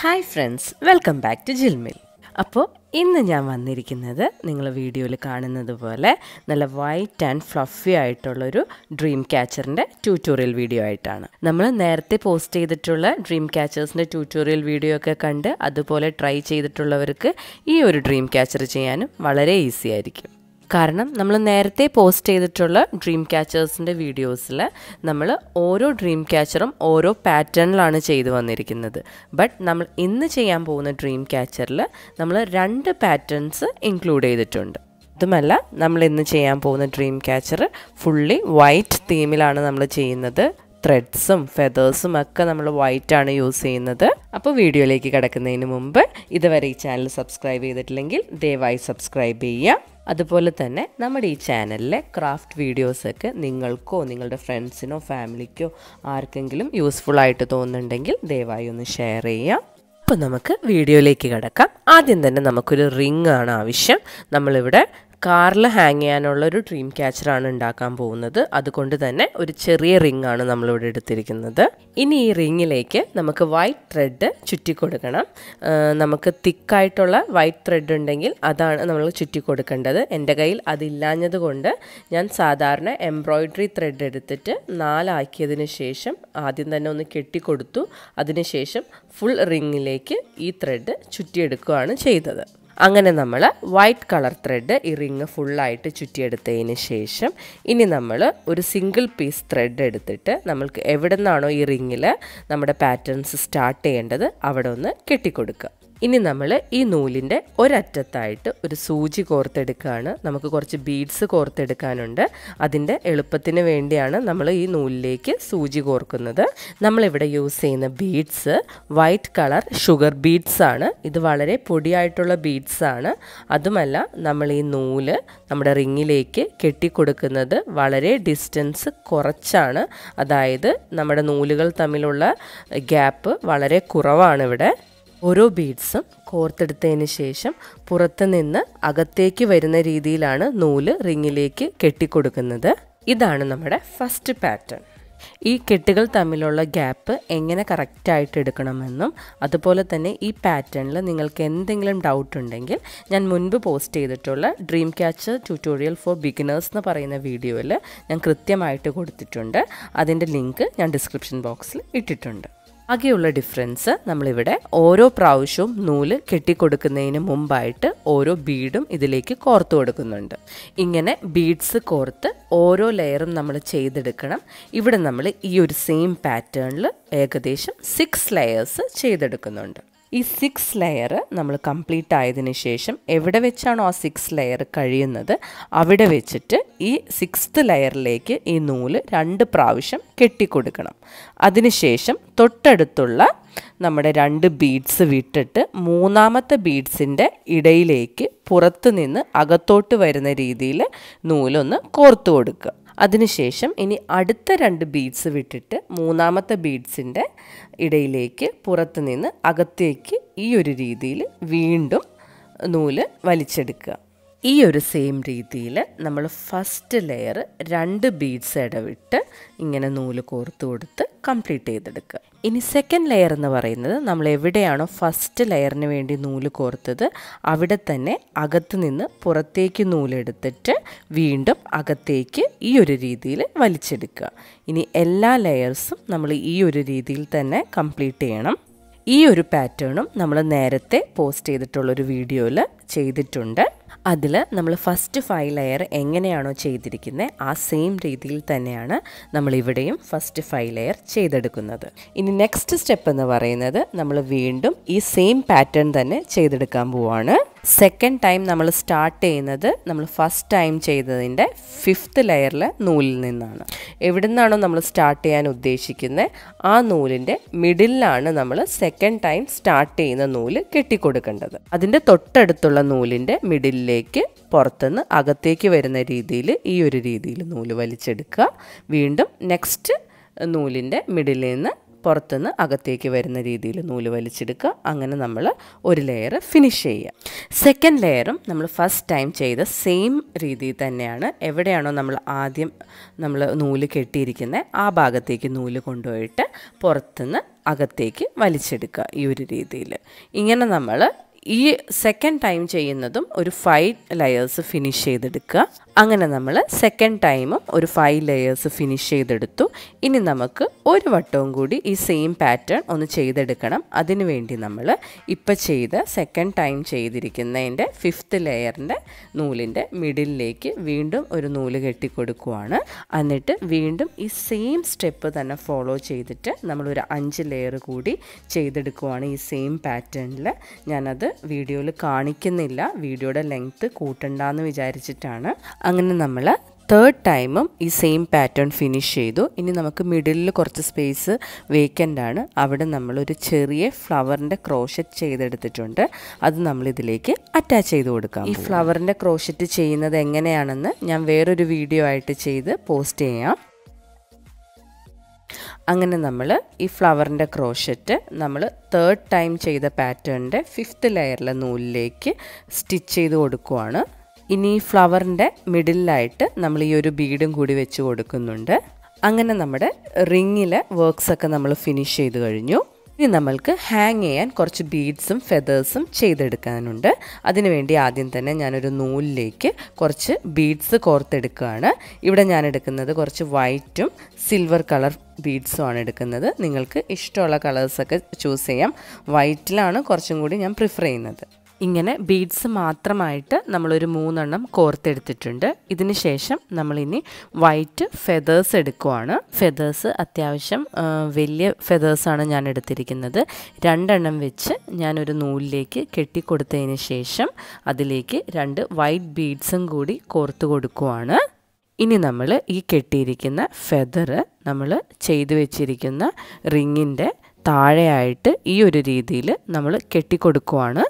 hi friends welcome back to Jhilmil അപ്പോൾ ഇന്ന് ഞാൻ വന്നിരിക്കുന്നത് നിങ്ങൾ വീഡിയോയിൽ കാണുന്നത് പോലെ നല്ല വൈറ്റ് ആൻഡ് ഫ്ലഫി ആയിട്ടുള്ളൊരു ഡ്രീം ക്യാച്ചറിൻ്റെ ട്യൂട്ടോറിയൽ വീഡിയോ ആയിട്ടാണ് നമ്മൾ നേരത്തെ പോസ്റ്റ് ചെയ്തിട്ടുള്ള ഡ്രീം ക്യാച്ചേഴ്സിൻ്റെ ട്യൂട്ടോറിയൽ വീഡിയോ ഒക്കെ കണ്ട് അതുപോലെ ട്രൈ ചെയ്തിട്ടുള്ളവർക്ക് ഈ ഒരു ഡ്രീം ക്യാച്ചർ ചെയ്യാനും വളരെ ഈസി ആയിരിക്കും കാരണം നമ്മൾ നേരത്തെ പോസ്റ്റ് ചെയ്തിട്ടുള്ള ഡ്രീം ക്യാച്ചേഴ്സിൻ്റെ വീഡിയോസിൽ നമ്മൾ ഓരോ ഡ്രീം ക്യാച്ചറും ഓരോ പാറ്റേണിലാണ് ചെയ്തു വന്നിരിക്കുന്നത് ബട്ട് നമ്മൾ ഇന്ന് ചെയ്യാൻ പോകുന്ന ഡ്രീം ക്യാച്ചറിൽ നമ്മൾ രണ്ട് പാറ്റേൺസ് ഇൻക്ലൂഡ് ചെയ്തിട്ടുണ്ട് അതുമല്ല നമ്മൾ ഇന്ന് ചെയ്യാൻ പോകുന്ന ഡ്രീം ക്യാച്ചർ ഫുള്ളി വൈറ്റ് തീമിലാണ് നമ്മൾ ചെയ്യുന്നത് ത്രെഡ്സും ഫെതേഴ്സും ഒക്കെ നമ്മൾ വൈറ്റ് ആണ് യൂസ് ചെയ്യുന്നത് അപ്പോൾ വീഡിയോയിലേക്ക് കിടക്കുന്നതിന് മുമ്പ് ഇതുവരെ ഈ ചാനൽ സബ്സ്ക്രൈബ് ചെയ്തിട്ടില്ലെങ്കിൽ ദയവായി സബ്സ്ക്രൈബ് ചെയ്യുക അതുപോലെ തന്നെ നമ്മുടെ ഈ ചാനലിലെ ക്രാഫ്റ്റ് വീഡിയോസൊക്കെ നിങ്ങൾക്കോ നിങ്ങളുടെ ഫ്രണ്ട്സിനോ ഫാമിലിക്കോ ആർക്കെങ്കിലും യൂസ്ഫുൾ ആയിട്ട് തോന്നുന്നുണ്ടെങ്കിൽ ദയവായി ഒന്ന് ഷെയർ ചെയ്യാം അപ്പോൾ നമുക്ക് വീഡിയോയിലേക്ക് കിടക്കാം ആദ്യം തന്നെ നമുക്കൊരു റിംഗ് ആണ് ആവശ്യം നമ്മളിവിടെ കാറിൽ ഹാങ് ചെയ്യാനുള്ള ഒരു ഡ്രീം ക്യാച്ചറാണ് ഉണ്ടാക്കാൻ പോകുന്നത് അതുകൊണ്ട് തന്നെ ഒരു ചെറിയ റിംഗ് ആണ് നമ്മളിവിടെ എടുത്തിരിക്കുന്നത് ഇനി ഈ റിങ്ങിലേക്ക് നമുക്ക് വൈറ്റ് ത്രെഡ് ചുറ്റി കൊടുക്കണം നമുക്ക് തിക്കായിട്ടുള്ള വൈറ്റ് ത്രെഡ് ഉണ്ടെങ്കിൽ അതാണ് നമ്മൾ ചുറ്റി കൊടുക്കേണ്ടത് എൻ്റെ കയ്യിൽ അതില്ലാഞ്ഞത് കൊണ്ട് ഞാൻ സാധാരണ എംബ്രോയ്ഡറി ത്രെഡ് എടുത്തിട്ട് നാലാക്കിയതിന് ശേഷം ആദ്യം തന്നെ ഒന്ന് കെട്ടിക്കൊടുത്തു അതിനുശേഷം ഫുൾ റിങ്ങിലേക്ക് ഈ ത്രെഡ് ചുറ്റിയെടുക്കുകയാണ് ചെയ്തത് അങ്ങനെ നമ്മൾ വൈറ്റ് കളർ ത്രെഡ് ഈ റിങ് ഫുള്ളായിട്ട് ചുറ്റിയെടുത്തതിന് ശേഷം ഇനി നമ്മൾ ഒരു സിംഗിൾ പീസ് ത്രെഡ് എടുത്തിട്ട് നമ്മൾക്ക് എവിടെ നിന്നാണോ ഈ റിങ്ങിൽ നമ്മുടെ പാറ്റേൺസ് സ്റ്റാർട്ട് ചെയ്യേണ്ടത് അവിടെ ഒന്ന് കെട്ടിക്കൊടുക്കുക ഇനി നമ്മൾ ഈ നൂലിൻ്റെ ഒരറ്റത്തായിട്ട് ഒരു സൂചി കോർത്തെടുക്കുകയാണ് നമുക്ക് കുറച്ച് ബീഡ്സ് കോർത്തെടുക്കാനുണ്ട് അതിൻ്റെ എളുപ്പത്തിന് വേണ്ടിയാണ് നമ്മൾ ഈ നൂലിലേക്ക് സൂചി കോർക്കുന്നത് നമ്മളിവിടെ യൂസ് ചെയ്യുന്ന beads white colour sugar beads ആണ് ഇത് വളരെ പൊടിയായിട്ടുള്ള ബീഡ്സ് ആണ് അതുമല്ല നമ്മൾ ഈ നൂല് നമ്മുടെ റിങ്ങിലേക്ക് കെട്ടിക്കൊടുക്കുന്നത് വളരെ ഡിസ്റ്റൻസ് കുറച്ചാണ് അതായത് നമ്മുടെ നൂലുകൾ തമ്മിലുള്ള ഗ്യാപ്പ് വളരെ കുറവാണ് ഇവിടെ ഓരോ ബീഡ്സും കോർത്തെടുത്തതിന് ശേഷം പുറത്ത് നിന്ന് അകത്തേക്ക് വരുന്ന രീതിയിലാണ് നൂല് റിങ്ങിലേക്ക് കെട്ടിക്കൊടുക്കുന്നത് ഇതാണ് നമ്മുടെ ഫസ്റ്റ് പാറ്റേൺ ഈ കെട്ടുകൾ തമ്മിലുള്ള ഗ്യാപ്പ് എങ്ങനെ കറക്റ്റായിട്ട് എടുക്കണമെന്നും അതുപോലെ തന്നെ ഈ പാറ്റേണിൽ നിങ്ങൾക്ക് എന്തെങ്കിലും ഡൗട്ട് ഉണ്ടെങ്കിൽ ഞാൻ മുൻപ് പോസ്റ്റ് ചെയ്തിട്ടുള്ള dream catcher tutorial for beginners എന്ന് പറയുന്ന വീഡിയോയിൽ ഞാൻ കൃത്യമായിട്ട് കൊടുത്തിട്ടുണ്ട് അതിൻ്റെ ലിങ്ക് ഞാൻ ഡിസ്ക്രിപ്ഷൻ ബോക്സിൽ ഇട്ടിട്ടുണ്ട് ആകെയുള്ള ഡിഫറൻസ് നമ്മളിവിടെ ഓരോ പ്രാവശ്യവും നൂല് കെട്ടിക്കൊടുക്കുന്നതിന് മുമ്പായിട്ട് ഓരോ ബീഡും ഇതിലേക്ക് കോർത്ത് കൊടുക്കുന്നുണ്ട് ഇങ്ങനെ ബീഡ്സ് കോർത്ത് ഓരോ ലെയറും നമ്മൾ ചെയ്തെടുക്കണം ഇവിടെ നമ്മൾ ഈ ഒരു സെയിം പാറ്റേണിൽ ഏകദേശം സിക്സ് ലെയേഴ്സ് ചെയ്തെടുക്കുന്നുണ്ട് ഈ സിക്സ് ലെയർ നമ്മൾ കംപ്ലീറ്റ് ആയതിനു ശേഷം എവിടെ വെച്ചാണോ ആ സിക്സ് ലെയർ കഴിയുന്നത് അവിടെ വെച്ചിട്ട് ഈ സിക്സ്ത് ലെയറിലേക്ക് ഈ നൂല് രണ്ട് പ്രാവശ്യം കെട്ടിക്കൊടുക്കണം അതിനുശേഷം തൊട്ടടുത്തുള്ള നമ്മുടെ രണ്ട് ബീഡ്സ് വിട്ടിട്ട് മൂന്നാമത്തെ ബീഡ്സിൻ്റെ ഇടയിലേക്ക് പുറത്ത് നിന്ന് അകത്തോട്ട് വരുന്ന രീതിയിൽ നൂലൊന്ന് കോർത്തു കൊടുക്കുക അതിനുശേഷം ഇനി അടുത്ത രണ്ട് ബീഡ്സ് വിട്ടിട്ട് മൂന്നാമത്തെ ബീഡ്സിൻ്റെ ഇടയിലേക്ക് പുറത്ത് നിന്ന് അകത്തേക്ക് ഈ ഒരു രീതിയിൽ വീണ്ടും നൂല് വലിച്ചെടുക്കുക ഈ ഒരു സെയിം രീതിയിൽ നമ്മൾ ഫസ്റ്റ് ലെയർ രണ്ട് ബീഡ്സ് ഇടവിട്ട് ഇങ്ങനെ നൂല് കോർത്ത് കൊടുത്ത് കംപ്ലീറ്റ് ചെയ്തെടുക്കുക ഇനി സെക്കൻഡ് ലെയർ എന്ന് പറയുന്നത് നമ്മൾ എവിടെയാണോ ഫസ്റ്റ് ലെയറിന് വേണ്ടി നൂല് കോർത്തത് അവിടെ തന്നെ അകത്ത് നിന്ന് പുറത്തേക്ക് നൂലെടുത്തിട്ട് വീണ്ടും അകത്തേക്ക് ഈ ഒരു രീതിയിൽ വലിച്ചെടുക്കുക ഇനി എല്ലാ ലെയർസും നമ്മൾ ഈ ഒരു രീതിയിൽ തന്നെ കംപ്ലീറ്റ് ചെയ്യണം ഈ ഒരു പാറ്റേണും നമ്മൾ നേരത്തെ പോസ്റ്റ് ചെയ്തിട്ടുള്ളൊരു വീഡിയോയിൽ ചെയ്തിട്ടുണ്ട് അതിൽ നമ്മൾ ഫസ്റ്റ് ഫൈവ് ലെയർ എങ്ങനെയാണോ ചെയ്തിരിക്കുന്നത് ആ സെയിം രീതിയിൽ തന്നെയാണ് നമ്മൾ ഇവിടെയും ഫസ്റ്റ് ഫൈവ് ലെയർ ചെയ്തെടുക്കുന്നത് ഇനി നെക്സ്റ്റ് സ്റ്റെപ്പ് എന്ന് പറയുന്നത് നമ്മൾ വീണ്ടും ഈ സെയിം പാറ്റേൺ തന്നെ ചെയ്തെടുക്കാൻ പോവാണ് സെക്കൻഡ് ടൈം നമ്മൾ സ്റ്റാർട്ട് ചെയ്യുന്നത് നമ്മൾ ഫസ്റ്റ് ടൈം ചെയ്തതിൻ്റെ ഫിഫ്ത്ത് ലെയറിൽ നൂലിൽ നിന്നാണ് എവിടെ നിന്നാണോ നമ്മൾ സ്റ്റാർട്ട് ചെയ്യാൻ ഉദ്ദേശിക്കുന്നത് ആ നൂലിൻ്റെ മിഡിലാണ് നമ്മൾ സെക്കൻഡ് ടൈം സ്റ്റാർട്ട് ചെയ്യുന്ന നൂല് കെട്ടിക്കൊടുക്കേണ്ടത് അതിൻ്റെ തൊട്ടടുത്തുള്ള നൂലിൻ്റെ മിഡിലേക്ക് പുറത്തുനിന്ന് അകത്തേക്ക് വരുന്ന രീതിയിൽ ഈ ഒരു രീതിയിൽ നൂല് വലിച്ചെടുക്കുക വീണ്ടും നെക്സ്റ്റ് നൂലിൻ്റെ മിഡിലിൽ നിന്ന് പുറത്തുനിന്ന് അകത്തേക്ക് വരുന്ന രീതിയിൽ നൂല് വലിച്ചെടുക്കുക അങ്ങനെ നമ്മൾ ഒരു ലെയർ ഫിനിഷ് ചെയ്യുക സെക്കൻഡ് ലെയറും നമ്മൾ ഫസ്റ്റ് ടൈം ചെയ്ത സെയിം രീതിയിൽ തന്നെയാണ് എവിടെയാണോ നമ്മൾ ആദ്യം നമ്മൾ നൂല് കെട്ടിയിരിക്കുന്നത് ആ ഭാഗത്തേക്ക് നൂല് കൊണ്ടുപോയിട്ട് പുറത്തുനിന്ന് അകത്തേക്ക് വലിച്ചെടുക്കുക ഈ ഒരു രീതിയിൽ ഇങ്ങനെ നമ്മൾ ഈ സെക്കൻഡ് ടൈം ചെയ്യുന്നതും ഒരു ഫൈവ് ലെയേഴ്സ് ഫിനിഷ് ചെയ്തെടുക്കുക അങ്ങനെ നമ്മൾ സെക്കൻഡ് ടൈമും ഒരു ഫൈവ് ലെയേഴ്സ് ഫിനിഷ് ചെയ്തെടുത്തു ഇനി നമുക്ക് ഒരു വട്ടവും കൂടി ഈ സെയിം പാറ്റേൺ ഒന്ന് ചെയ്തെടുക്കണം വേണ്ടി നമ്മൾ ഇപ്പോൾ ചെയ്ത സെക്കൻഡ് ടൈം ചെയ്തിരിക്കുന്നതിൻ്റെ ഫിഫ്ത്ത് ലെയറിൻ്റെ നൂലിൻ്റെ മിഡിലേക്ക് വീണ്ടും ഒരു നൂല് കെട്ടി എന്നിട്ട് വീണ്ടും ഈ സെയിം സ്റ്റെപ്പ് തന്നെ ഫോളോ ചെയ്തിട്ട് നമ്മളൊരു അഞ്ച് ലെയർ കൂടി ചെയ്തെടുക്കുവാണ് ഈ സെയിം പാറ്റേണിൽ ഞാനത് വീഡിയോയിൽ കാണിക്കുന്നില്ല വീഡിയോയുടെ ലെങ്ത്ത് കൂട്ടണ്ടെന്ന് വിചാരിച്ചിട്ടാണ് അങ്ങനെ നമ്മൾ തേർഡ് ടൈമും ഈ സെയിം പാറ്റേൺ ഫിനിഷ് ചെയ്തു ഇനി നമുക്ക് മിഡിലിൽ കുറച്ച് സ്പേസ് വേക്കൻ്റ് ആണ് അവിടെ നമ്മളൊരു ചെറിയ ഫ്ലവറിൻ്റെ ക്രോഷറ്റ് ചെയ്തെടുത്തിട്ടുണ്ട് അത് നമ്മൾ ഇതിലേക്ക് അറ്റാച്ച് ചെയ്ത് കൊടുക്കാം ഈ ഫ്ലവറിൻ്റെ ക്രോഷറ്റ് ചെയ്യുന്നത് എങ്ങനെയാണെന്ന് ഞാൻ വേറൊരു വീഡിയോ ആയിട്ട് ചെയ്ത് പോസ്റ്റ് ചെയ്യാം അങ്ങനെ നമ്മൾ ഈ ഫ്ലവറിൻ്റെ ക്രോഷറ്റ് നമ്മൾ തേർഡ് ടൈം ചെയ്ത പാറ്റേണിൻ്റെ ഫിഫ്ത്ത് ലെയറിലെ നൂലിലേക്ക് സ്റ്റിച്ച് ചെയ്ത് കൊടുക്കുവാണ് ഇനി ഈ ഫ്ലവറിൻ്റെ മിഡിലായിട്ട് നമ്മൾ ഈ ഒരു ബീഡും കൂടി വെച്ച് കൊടുക്കുന്നുണ്ട് അങ്ങനെ നമ്മുടെ റിങ്ങിലെ വർക്ക്സൊക്കെ നമ്മൾ ഫിനിഷ് ചെയ്ത് കഴിഞ്ഞു ഇനി നമ്മൾക്ക് ഹാങ് ചെയ്യാൻ കുറച്ച് ബീഡ്സും ഫെതേഴ്സും ചെയ്തെടുക്കാനുണ്ട് അതിനുവേണ്ടി ആദ്യം തന്നെ ഞാനൊരു നൂലിലേക്ക് കുറച്ച് ബീഡ്സ് കോർത്തെടുക്കുകയാണ് ഇവിടെ ഞാൻ എടുക്കുന്നത് കുറച്ച് വൈറ്റും സിൽവർ കളർ ആണ് എടുക്കുന്നത് നിങ്ങൾക്ക് ഇഷ്ടമുള്ള കളേഴ്സൊക്കെ ചൂസ് ചെയ്യാം വൈറ്റിലാണ് കുറച്ചും കൂടി ഞാൻ പ്രിഫർ ചെയ്യുന്നത് ഇങ്ങനെ ബീഡ്സ് മാത്രമായിട്ട് നമ്മളൊരു മൂന്നെണ്ണം കോർത്തെടുത്തിട്ടുണ്ട് ഇതിന് ശേഷം നമ്മളിനി വൈറ്റ് ഫെതേഴ്സ് എടുക്കുവാണ് ഫെതേഴ്സ് അത്യാവശ്യം വലിയ ഫെതേഴ്സാണ് ഞാൻ എടുത്തിരിക്കുന്നത് രണ്ടെണ്ണം വെച്ച് ഞാനൊരു നൂലിലേക്ക് കെട്ടിക്കൊടുത്തതിന് ശേഷം അതിലേക്ക് രണ്ട് വൈറ്റ് ബീഡ്സും കൂടി കോർത്ത് കൊടുക്കുവാണ് ഇനി നമ്മൾ ഈ കെട്ടിയിരിക്കുന്ന ഫെതർ നമ്മൾ ചെയ്തു വെച്ചിരിക്കുന്ന റിങ്ങിൻ്റെ താഴെയായിട്ട് ഈ ഒരു രീതിയിൽ നമ്മൾ കെട്ടിക്കൊടുക്കുവാണ്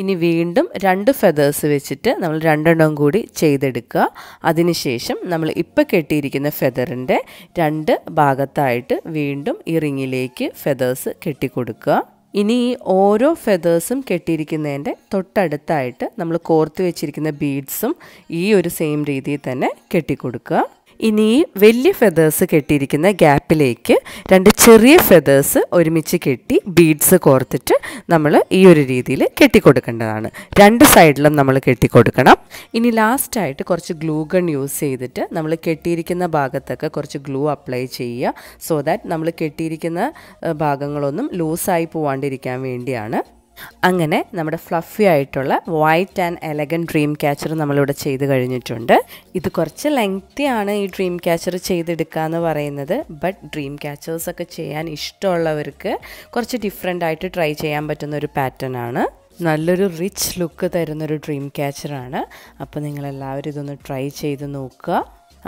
ഇനി വീണ്ടും രണ്ട് ഫെതേഴ്സ് വെച്ചിട്ട് നമ്മൾ രണ്ടെണ്ണം കൂടി ചെയ്തെടുക്കുക അതിനുശേഷം നമ്മൾ ഇപ്പോൾ കെട്ടിയിരിക്കുന്ന ഫെതറിൻ്റെ രണ്ട് ഭാഗത്തായിട്ട് വീണ്ടും ഈ റിങ്ങിലേക്ക് ഫെതേഴ്സ് കെട്ടിക്കൊടുക്കുക ഇനി ഈ ഓരോ ഫെതേഴ്സും കെട്ടിയിരിക്കുന്നതിൻ്റെ തൊട്ടടുത്തായിട്ട് നമ്മൾ കോർത്ത് വെച്ചിരിക്കുന്ന ബീഡ്സും ഈ ഒരു സെയിം രീതിയിൽ തന്നെ കെട്ടിക്കൊടുക്കുക ഇനി വലിയ ഫെതേഴ്സ് കെട്ടിയിരിക്കുന്ന ഗ്യാപ്പിലേക്ക് രണ്ട് ചെറിയ ഫെതേഴ്സ് ഒരുമിച്ച് കെട്ടി ബീഡ്സ് കോർത്തിട്ട് നമ്മൾ ഈ ഒരു രീതിയിൽ കെട്ടിക്കൊടുക്കേണ്ടതാണ് രണ്ട് സൈഡിലും നമ്മൾ കെട്ടിക്കൊടുക്കണം ഇനി ലാസ്റ്റായിട്ട് കുറച്ച് ഗ്ലൂ ഗൺ യൂസ് ചെയ്തിട്ട് നമ്മൾ കെട്ടിയിരിക്കുന്ന ഭാഗത്തൊക്കെ കുറച്ച് ഗ്ലൂ അപ്ലൈ ചെയ്യുക സോ ദാറ്റ് നമ്മൾ കെട്ടിയിരിക്കുന്ന ഭാഗങ്ങളൊന്നും ലൂസായി പോവാണ്ടിരിക്കാൻ വേണ്ടിയാണ് അങ്ങനെ നമ്മുടെ ഫ്ലഫി ആയിട്ടുള്ള white and elegant dream catcher നമ്മളിവിടെ ചെയ്ത് കഴിഞ്ഞിട്ടുണ്ട് ഇത് കുറച്ച് ലെങ്തി ആണ് ഈ ഡ്രീം ക്യാച്ചർ ചെയ്തെടുക്കുക എന്ന് പറയുന്നത് ബട്ട് ഡ്രീം ക്യാച്ചേഴ്സൊക്കെ ചെയ്യാൻ ഇഷ്ടമുള്ളവർക്ക് കുറച്ച് ഡിഫറെൻ്റ് ആയിട്ട് ട്രൈ ചെയ്യാൻ പറ്റുന്ന ഒരു പാറ്റേൺ ആണ് നല്ലൊരു റിച്ച് ലുക്ക് തരുന്നൊരു ഡ്രീം ക്യാച്ചറാണ് അപ്പോൾ നിങ്ങളെല്ലാവരും ഇതൊന്ന് ട്രൈ ചെയ്ത് നോക്കുക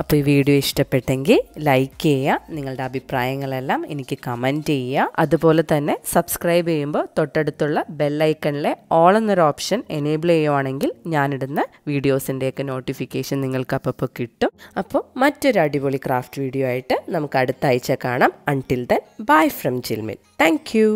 അപ്പോൾ ഈ വീഡിയോ ഇഷ്ടപ്പെട്ടെങ്കിൽ ലൈക്ക് ചെയ്യുക നിങ്ങളുടെ അഭിപ്രായങ്ങളെല്ലാം എനിക്ക് കമൻറ്റ് ചെയ്യുക അതുപോലെ തന്നെ സബ്സ്ക്രൈബ് ചെയ്യുമ്പോൾ തൊട്ടടുത്തുള്ള ബെല്ലൈക്കണിലെ ഓൾ എന്നൊരു ഓപ്ഷൻ എനേബിൾ ചെയ്യുവാണെങ്കിൽ ഞാനിടുന്ന വീഡിയോസിൻ്റെയൊക്കെ നോട്ടിഫിക്കേഷൻ നിങ്ങൾക്ക് അപ്പോൾ കിട്ടും അപ്പോൾ മറ്റൊരു അടിപൊളി ക്രാഫ്റ്റ് വീഡിയോ ആയിട്ട് നമുക്ക് അടുത്ത ആഴ്ച കാണാം until then bye from Jhilmil thank U